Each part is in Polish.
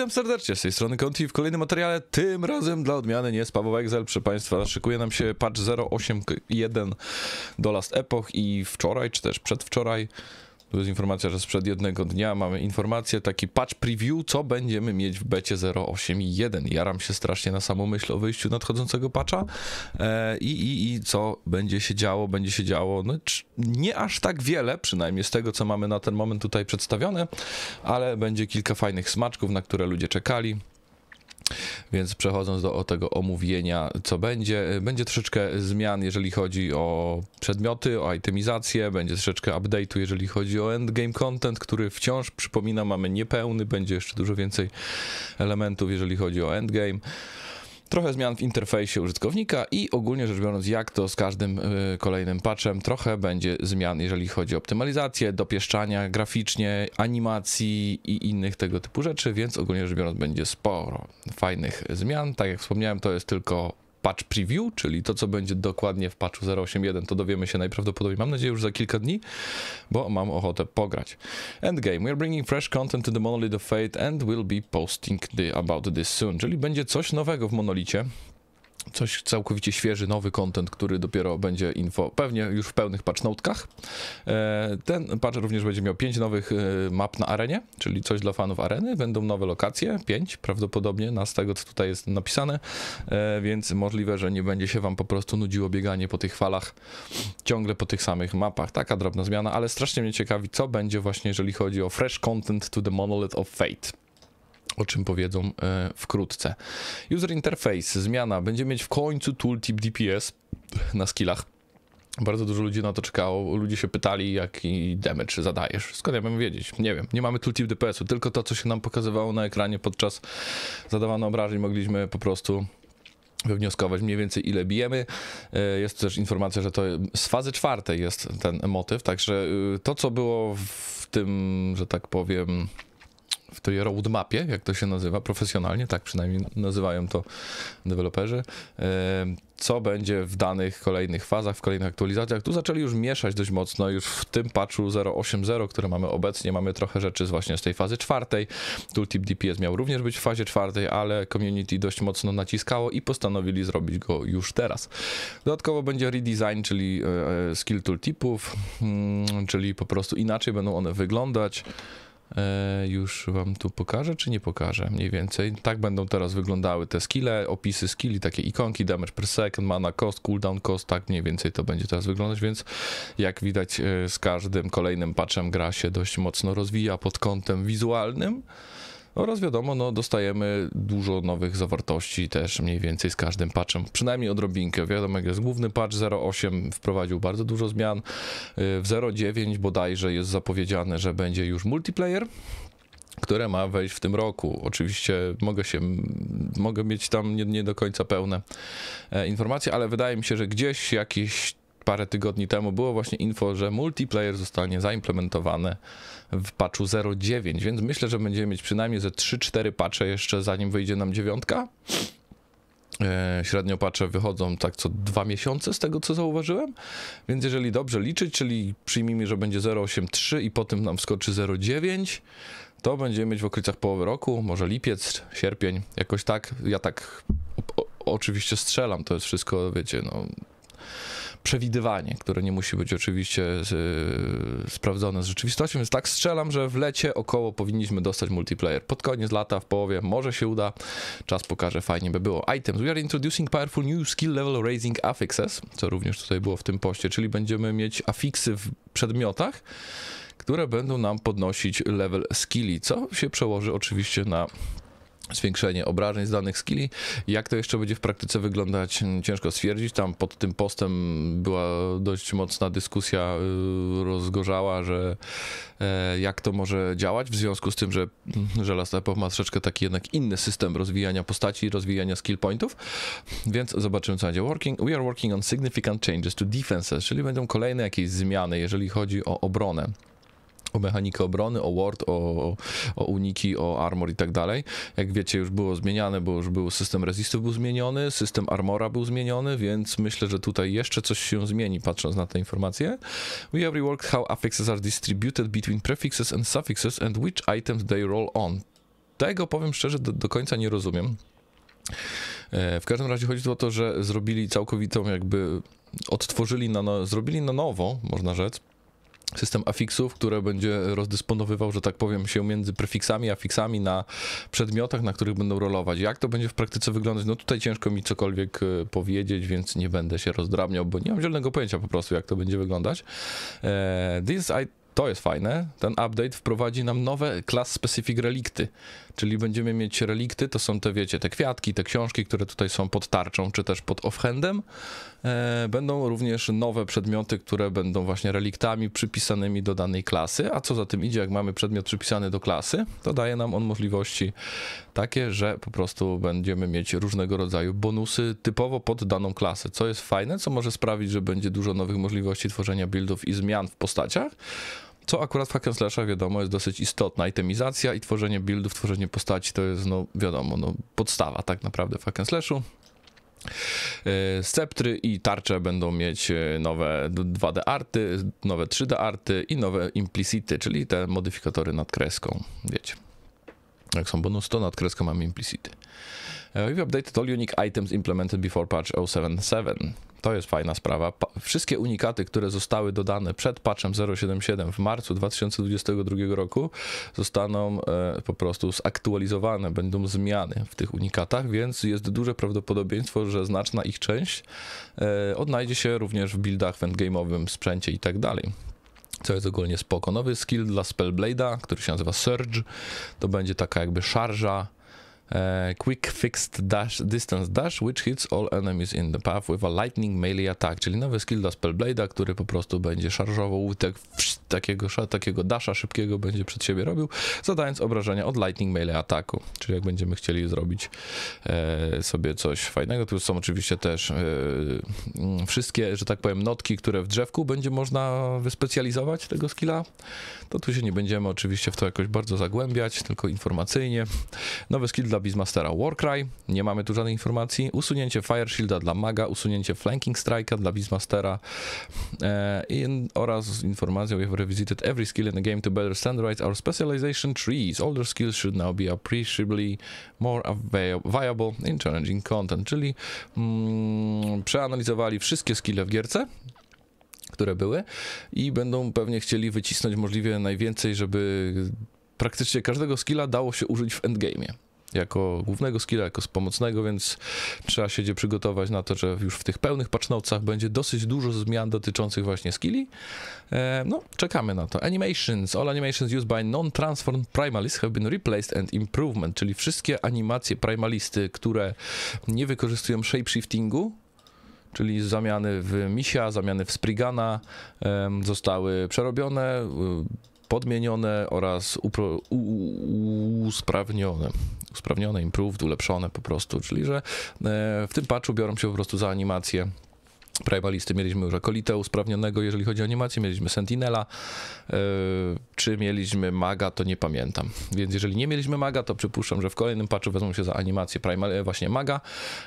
Witam serdecznie z tej strony Conti w kolejnym materiale, tym razem dla odmiany nie z Paweł Excel, proszę Państwa, szykuje nam się patch 081 do Last Epoch i wczoraj, czy też przedwczoraj tu jest informacja, że sprzed jednego dnia mamy informację, taki patch preview, co będziemy mieć w becie 0.8.1. Jaram się strasznie na samą myśl o wyjściu nadchodzącego patcha e, i, i, i co będzie się działo, będzie się działo. No, nie aż tak wiele, przynajmniej z tego, co mamy na ten moment tutaj przedstawione, ale będzie kilka fajnych smaczków, na które ludzie czekali. Więc przechodząc do tego omówienia, co będzie, będzie troszeczkę zmian, jeżeli chodzi o przedmioty, o itemizację, będzie troszeczkę update'u, jeżeli chodzi o endgame content, który wciąż, przypominam, mamy niepełny, będzie jeszcze dużo więcej elementów, jeżeli chodzi o endgame trochę zmian w interfejsie użytkownika i ogólnie rzecz biorąc, jak to z każdym y, kolejnym patchem, trochę będzie zmian, jeżeli chodzi o optymalizację, dopieszczania graficznie, animacji i innych tego typu rzeczy, więc ogólnie rzecz biorąc będzie sporo fajnych zmian. Tak jak wspomniałem, to jest tylko patch preview, czyli to, co będzie dokładnie w patchu 0.8.1, to dowiemy się najprawdopodobniej, mam nadzieję, już za kilka dni, bo mam ochotę pograć. Endgame. We are bringing fresh content to the Monolith of Fate and will be posting the, about this soon. Czyli będzie coś nowego w Monolicie coś całkowicie świeży, nowy content, który dopiero będzie info, pewnie już w pełnych patchnotkach. E, ten patch również będzie miał 5 nowych e, map na arenie, czyli coś dla fanów areny. Będą nowe lokacje, 5 prawdopodobnie, na z tego co tutaj jest napisane, e, więc możliwe, że nie będzie się wam po prostu nudziło bieganie po tych falach, ciągle po tych samych mapach. Taka drobna zmiana, ale strasznie mnie ciekawi, co będzie właśnie, jeżeli chodzi o fresh content to the monolith of fate o czym powiedzą e, wkrótce. User interface, zmiana, będzie mieć w końcu tooltip DPS na skillach. Bardzo dużo ludzi na to czekało, ludzie się pytali, jaki damage zadajesz. Skąd ja mam wiedzieć? Nie wiem, nie mamy tooltip DPS-u, tylko to, co się nam pokazywało na ekranie podczas zadawania obrażeń, mogliśmy po prostu wywnioskować mniej więcej ile bijemy. E, jest też informacja, że to z fazy czwartej jest ten motyw, także y, to co było w tym, że tak powiem, w tej roadmapie, jak to się nazywa profesjonalnie, tak przynajmniej nazywają to deweloperzy, e, co będzie w danych kolejnych fazach, w kolejnych aktualizacjach. Tu zaczęli już mieszać dość mocno, już w tym patchu 0.8.0, który mamy obecnie, mamy trochę rzeczy właśnie z tej fazy czwartej. Tooltip DPS miał również być w fazie czwartej, ale community dość mocno naciskało i postanowili zrobić go już teraz. Dodatkowo będzie redesign, czyli e, e, skill tooltipów, mm, czyli po prostu inaczej będą one wyglądać. E, już wam tu pokażę, czy nie pokażę mniej więcej. Tak będą teraz wyglądały te skille, opisy skilli, takie ikonki, damage per second, mana cost, cooldown cost, tak mniej więcej to będzie teraz wyglądać, więc jak widać e, z każdym kolejnym patchem gra się dość mocno rozwija pod kątem wizualnym. Oraz wiadomo, no, dostajemy dużo nowych zawartości też mniej więcej z każdym patchem, przynajmniej odrobinkę. Wiadomo, jak jest główny patch 08 wprowadził bardzo dużo zmian. Y, w 09 bodajże jest zapowiedziane, że będzie już multiplayer które ma wejść w tym roku. Oczywiście mogę się, mogę mieć tam nie, nie do końca pełne e, informacje, ale wydaje mi się, że gdzieś jakiś parę tygodni temu było właśnie info, że multiplayer zostanie zaimplementowany w patchu 09, więc myślę, że będziemy mieć przynajmniej ze 3-4 patche jeszcze zanim wyjdzie nam dziewiątka. E, średnio patrze wychodzą tak co dwa miesiące z tego co zauważyłem, więc jeżeli dobrze liczyć, czyli przyjmijmy, że będzie 0,83 i potem nam skoczy 0,9, to będziemy mieć w okolicach połowy roku, może lipiec, sierpień, jakoś tak. Ja tak o, oczywiście strzelam, to jest wszystko, wiecie, no przewidywanie, które nie musi być oczywiście z, e, sprawdzone z rzeczywistością, więc tak strzelam, że w lecie około powinniśmy dostać multiplayer. Pod koniec lata, w połowie, może się uda, czas pokaże, fajnie by było. Items, we are introducing powerful new skill level raising affixes, co również tutaj było w tym poście, czyli będziemy mieć afiksy w przedmiotach, które będą nam podnosić level skilli, co się przełoży oczywiście na zwiększenie obrażeń z danych skilli. Jak to jeszcze będzie w praktyce wyglądać, mm, ciężko stwierdzić. Tam pod tym postem była dość mocna dyskusja, y, rozgorzała, że e, jak to może działać w związku z tym, że, mm, żelazna Last Epoch ma troszeczkę taki jednak inny system rozwijania postaci, rozwijania skill pointów, więc zobaczymy co będzie. Working, we are working on significant changes to defenses, czyli będą kolejne jakieś zmiany, jeżeli chodzi o obronę o mechanikę obrony, o ward, o, o uniki, o armor i tak dalej. Jak wiecie, już było zmieniane, bo już był system resistów był zmieniony, system armora był zmieniony, więc myślę, że tutaj jeszcze coś się zmieni, patrząc na te informacje. We have reworked how affixes are distributed between prefixes and suffixes and which items they roll on. Tego powiem szczerze, do, do końca nie rozumiem. E, w każdym razie chodzi tu o to, że zrobili całkowitą jakby odtworzyli na no, zrobili na nowo, można rzec, system afiksów, które będzie rozdysponowywał, że tak powiem, się między prefiksami, afiksami na przedmiotach, na których będą rolować. Jak to będzie w praktyce wyglądać? No tutaj ciężko mi cokolwiek e, powiedzieć, więc nie będę się rozdrabniał, bo nie mam zielonego pojęcia po prostu, jak to będzie wyglądać. E, this I to jest fajne. Ten update wprowadzi nam nowe class specific relikty. Czyli będziemy mieć relikty, to są te, wiecie, te kwiatki, te książki, które tutaj są pod tarczą, czy też pod offhandem. E, będą również nowe przedmioty, które będą właśnie reliktami przypisanymi do danej klasy, a co za tym idzie, jak mamy przedmiot przypisany do klasy, to daje nam on możliwości takie, że po prostu będziemy mieć różnego rodzaju bonusy typowo pod daną klasę, co jest fajne, co może sprawić, że będzie dużo nowych możliwości tworzenia buildów i zmian w postaciach, co akurat w hack and wiadomo, jest dosyć istotna. Itemizacja i tworzenie buildów, tworzenie postaci to jest, no wiadomo, no, podstawa tak naprawdę w hack e, Sceptry i tarcze będą mieć e, nowe 2D arty, nowe 3D arty i nowe implicity, czyli te modyfikatory nad kreską, wiecie. Jak są bonus, to nad kreską mamy implicity. E, We've updated all unique items implemented before patch 077. To jest fajna sprawa. Pa wszystkie unikaty, które zostały dodane przed patchem 0.7.7 w marcu 2022 roku, zostaną e, po prostu zaktualizowane, będą zmiany w tych unikatach, więc jest duże prawdopodobieństwo, że znaczna ich część e, odnajdzie się również w buildach w endgame'owym, sprzęcie itd. Tak co jest ogólnie spoko. Nowy skill dla Spellblade'a, który się nazywa Surge, to będzie taka jakby szarża E, quick Fixed dash, Distance Dash, which hits all enemies in the path with a lightning melee attack, czyli nowy skill dla Spellblade'a, który po prostu będzie szarżował tak, takiego, takiego dasha szybkiego będzie przed siebie robił, zadając obrażenia od lightning melee ataku, czyli jak będziemy chcieli zrobić e, sobie coś fajnego, tu są oczywiście też e, mm, wszystkie, że tak powiem, notki, które w drzewku będzie można wyspecjalizować tego skilla, to tu się nie będziemy oczywiście w to jakoś bardzo zagłębiać, tylko informacyjnie. Nowy skill dla dla Beastmastera Warcry, nie mamy tu żadnej informacji. Usunięcie Fire Shielda dla Maga, usunięcie Flanking Strike'a dla Beastmastera e, in, oraz informacja we have revisited every skill in the game to better standardize our specialization trees. Older skills should now be appreciably more viable in challenging content, czyli mm, przeanalizowali wszystkie skille w gierce, które były i będą pewnie chcieli wycisnąć możliwie najwięcej, żeby praktycznie każdego skilla dało się użyć w endgame'ie jako głównego skilla, jako pomocnego, więc trzeba się gdzie przygotować na to, że już w tych pełnych pacznowcach będzie dosyć dużo zmian dotyczących właśnie skilli. E, no, czekamy na to. Animations. All animations used by non-transformed primalists have been replaced and improvement, czyli wszystkie animacje primalisty, które nie wykorzystują shapeshiftingu, czyli zamiany w misia, zamiany w sprigana, zostały przerobione, y, podmienione oraz upro, u, u, usprawnione. Usprawnione, improved, ulepszone po prostu, czyli że e, w tym patchu biorą się po prostu za animacje Primalisty mieliśmy już Akolita usprawnionego, jeżeli chodzi o animację, mieliśmy Sentinela, yy, czy mieliśmy Maga, to nie pamiętam. Więc jeżeli nie mieliśmy Maga, to przypuszczam, że w kolejnym patchu wezmą się za animację Primal, e, właśnie Maga.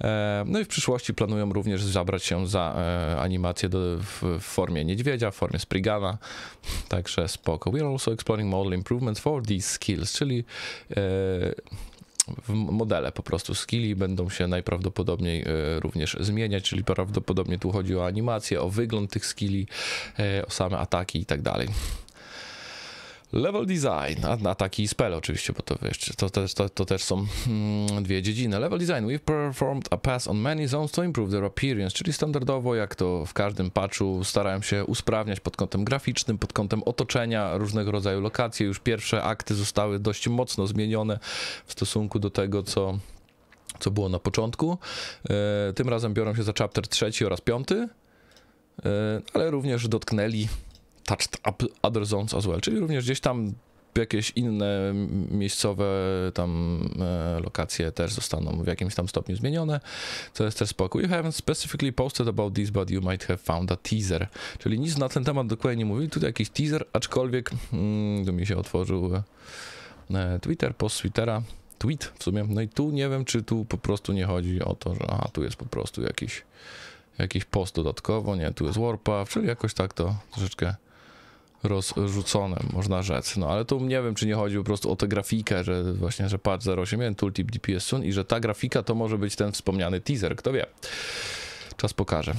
Yy, no i w przyszłości planują również zabrać się za yy, animację do, w, w, formie niedźwiedzia, w formie Sprigana, także spoko. We are also exploring model improvements for these skills, czyli w modele po prostu skilli będą się najprawdopodobniej e, również zmieniać, czyli prawdopodobnie tu chodzi o animację, o wygląd tych skilli, e, o same ataki i tak dalej. Level design, a, taki spell oczywiście, bo to, wiesz, to, też, to, to też są mm, dwie dziedziny. Level design, we've performed a pass on many zones to improve their appearance, czyli standardowo, jak to w każdym patchu, starałem się usprawniać pod kątem graficznym, pod kątem otoczenia, różnego rodzaju lokacje. Już pierwsze akty zostały dość mocno zmienione w stosunku do tego, co co było na początku. E, tym razem biorą się za chapter trzeci oraz piąty, e, ale również dotknęli touched up other zones as well, czyli również gdzieś tam jakieś inne miejscowe tam e, lokacje też zostaną w jakimś tam stopniu zmienione, co jest też spoko. You haven't specifically posted about this, but you might have found a teaser. Czyli nic na ten temat dokładnie nie mówili, tutaj jakiś teaser, aczkolwiek mm, tu mi się otworzył e, e Twitter, post Twittera, tweet w sumie, no i tu nie wiem, czy tu po prostu nie chodzi o to, że aha, tu jest po prostu jakiś jakiś post dodatkowo, nie, tu jest Warpath, czyli jakoś tak to troszeczkę rozrzucone, można rzec. No ale tu nie wiem, czy nie chodzi po prostu o tę grafikę, że właśnie, że patch 08, tooltip DPS Sun i że ta grafika to może być ten wspomniany teaser, kto wie. Czas pokaże.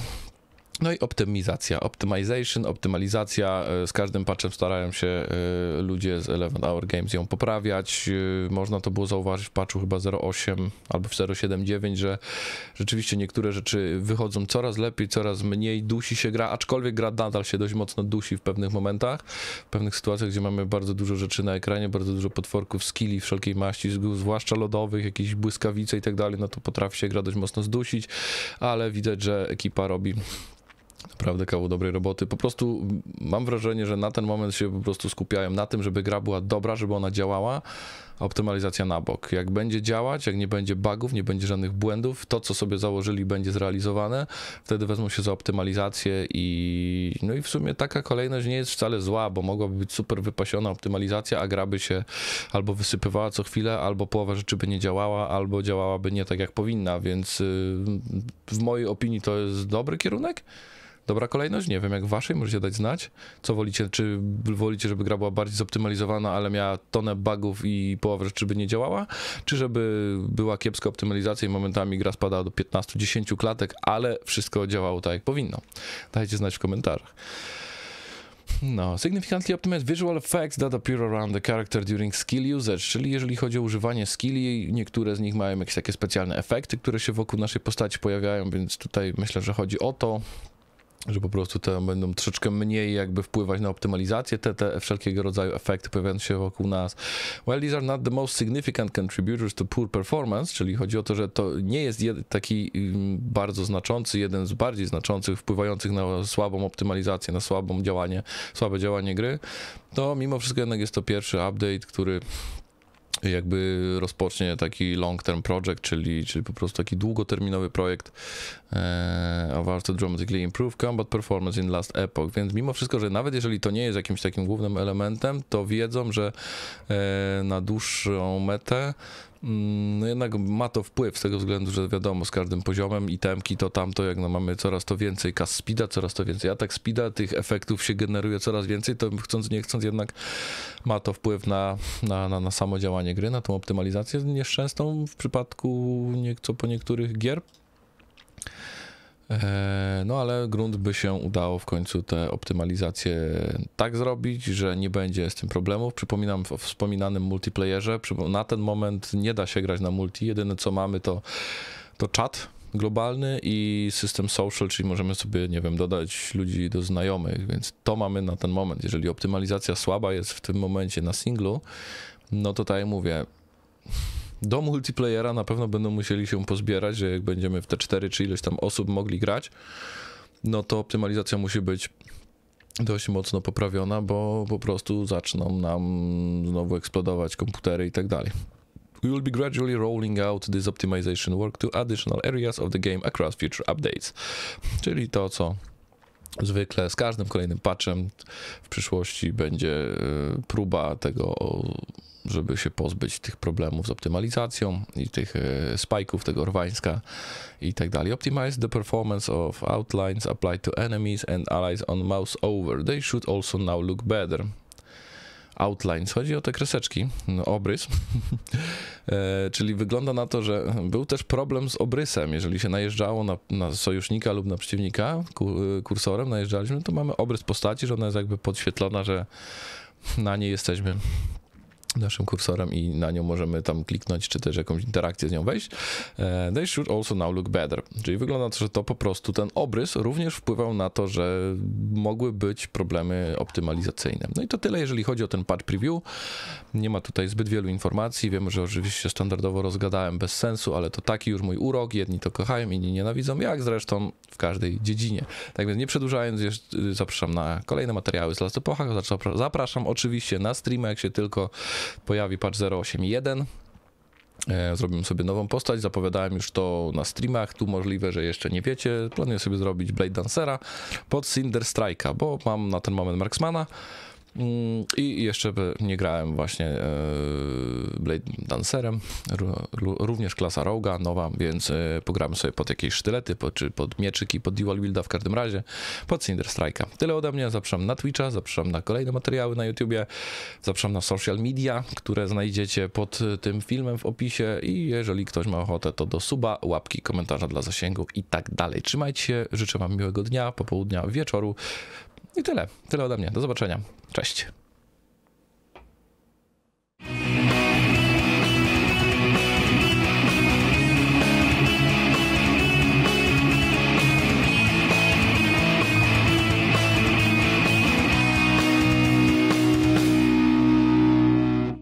No i optymizacja, optimization, optymalizacja. E, z każdym patchem starają się e, ludzie z 11 Hour Games ją poprawiać. E, można to było zauważyć w patchu chyba 08 albo w 079, że rzeczywiście niektóre rzeczy wychodzą coraz lepiej, coraz mniej dusi się gra, aczkolwiek gra nadal się dość mocno dusi w pewnych momentach, w pewnych sytuacjach, gdzie mamy bardzo dużo rzeczy na ekranie, bardzo dużo potworków, skilli wszelkiej maści, zwłaszcza lodowych, jakieś błyskawice i tak dalej, no to potrafi się gra dość mocno zdusić, ale widać, że ekipa robi naprawdę kawał dobrej roboty. Po prostu mam wrażenie, że na ten moment się po prostu skupiałem na tym, żeby gra była dobra, żeby ona działała, a optymalizacja na bok. Jak będzie działać, jak nie będzie bugów, nie będzie żadnych błędów, to co sobie założyli będzie zrealizowane, wtedy wezmą się za optymalizację i no i w sumie taka kolejność nie jest wcale zła, bo mogłaby być super wypasiona optymalizacja, a gra by się albo wysypywała co chwilę, albo połowa rzeczy by nie działała, albo działałaby nie tak jak powinna, więc y, w mojej opinii to jest dobry kierunek dobra kolejność? Nie wiem, jak waszej, możecie dać znać, co wolicie, czy wolicie, żeby gra była bardziej zoptymalizowana, ale miała tonę bugów i połowę rzeczy by nie działała, czy żeby była kiepska optymalizacja i momentami gra spadała do 15-10 klatek, ale wszystko działało tak, jak powinno. Dajcie znać w komentarzach. No, significantly optimized visual effects that appear around the character during skill usage, czyli jeżeli chodzi o używanie skilli, niektóre z nich mają jakieś takie specjalne efekty, które się wokół naszej postaci pojawiają, więc tutaj myślę, że chodzi o to że po prostu te będą troszeczkę mniej jakby wpływać na optymalizację, te, te wszelkiego rodzaju efekty pojawiające się wokół nas. Well, these are not the most significant contributors to poor performance, czyli chodzi o to, że to nie jest taki mm, bardzo znaczący, jeden z bardziej znaczących wpływających na słabą optymalizację, na słabą działanie, słabe działanie gry, to mimo wszystko jednak jest to pierwszy update, który jakby rozpocznie taki long term project, czyli, czyli po prostu taki długoterminowy projekt e, to Dramatically Improve Combat Performance in Last Epoch, więc mimo wszystko, że nawet jeżeli to nie jest jakimś takim głównym elementem, to wiedzą, że e, na dłuższą metę Mm, no jednak ma to wpływ z tego względu, że wiadomo, z każdym poziomem i itemki to tamto, jak no mamy coraz to więcej kas speeda, coraz to więcej atak speeda, tych efektów się generuje coraz więcej, to chcąc nie chcąc jednak ma to wpływ na, na, na, na samo działanie gry, na tą optymalizację nieszczęsną w przypadku nieco po niektórych gier, E, no ale grunt by się udało w końcu te optymalizacje tak zrobić, że nie będzie z tym problemów. Przypominam w wspominanym multiplayerze, na ten moment nie da się grać na multi, jedyne co mamy to, to czat globalny i system social, czyli możemy sobie, nie wiem, dodać ludzi do znajomych, więc to mamy na ten moment. Jeżeli optymalizacja słaba jest w tym momencie na singlu, no to tak jak mówię, do multiplayera na pewno będą musieli się pozbierać, że jak będziemy w te 4 czy ileś tam osób mogli grać, no to optymalizacja musi być dość mocno poprawiona, bo po prostu zaczną nam znowu eksplodować komputery i tak dalej. We will be gradually rolling out this optimization work to additional areas of the game across future updates. Czyli to, co zwykle z każdym kolejnym patchem w przyszłości będzie e, próba tego żeby się pozbyć tych problemów z optymalizacją i tych e, spajków, tego rwańska i tak dalej. Optimize the performance of outlines applied to enemies and allies on mouse over. They should also now look better outlines. Chodzi o te kreseczki, no, obrys. e, czyli wygląda na to, że był też problem z obrysem. Jeżeli się najeżdżało na, na sojusznika lub na przeciwnika ku, e, kursorem, najeżdżaliśmy, to mamy obrys postaci, że ona jest jakby podświetlona, że na niej jesteśmy naszym kursorem i na nią możemy tam kliknąć, czy też jakąś interakcję z nią wejść. E, they should also now look better. Czyli wygląda to, że to po prostu ten obrys również wpływał na to, że mogły być problemy optymalizacyjne. No i to tyle, jeżeli chodzi o ten patch preview. Nie ma tutaj zbyt wielu informacji. Wiem, że oczywiście standardowo rozgadałem bez sensu, ale to taki już mój urok. Jedni to kochają, inni nienawidzą, jak zresztą w każdej dziedzinie. Tak więc nie przedłużając, zapraszam na kolejne materiały z Las Epochach. Zapraszam oczywiście na streamy, jak się tylko pojawi patch 081. E, zrobimy sobie nową postać, zapowiadałem już to na streamach, tu możliwe, że jeszcze nie wiecie. Planuję sobie zrobić Blade Dancera pod Cinder Strike'a, bo mam na ten moment Marksmana. I jeszcze nie grałem właśnie e, Blade Dancerem, również klasa Roga, nowa, więc e, pogramy sobie pod jakieś sztylety, pod, czy pod mieczyki, pod dual Wilda w każdym razie, pod Cinder Strike'a. Tyle ode mnie, zapraszam na Twitcha, zapraszam na kolejne materiały na YouTubie, zapraszam na social media, które znajdziecie pod e, tym filmem w opisie i jeżeli ktoś ma ochotę, to do suba, łapki, komentarza dla zasięgu i tak dalej. Trzymajcie się, życzę wam miłego dnia, popołudnia, wieczoru. I tyle. Tyle ode mnie. Do zobaczenia. Cześć.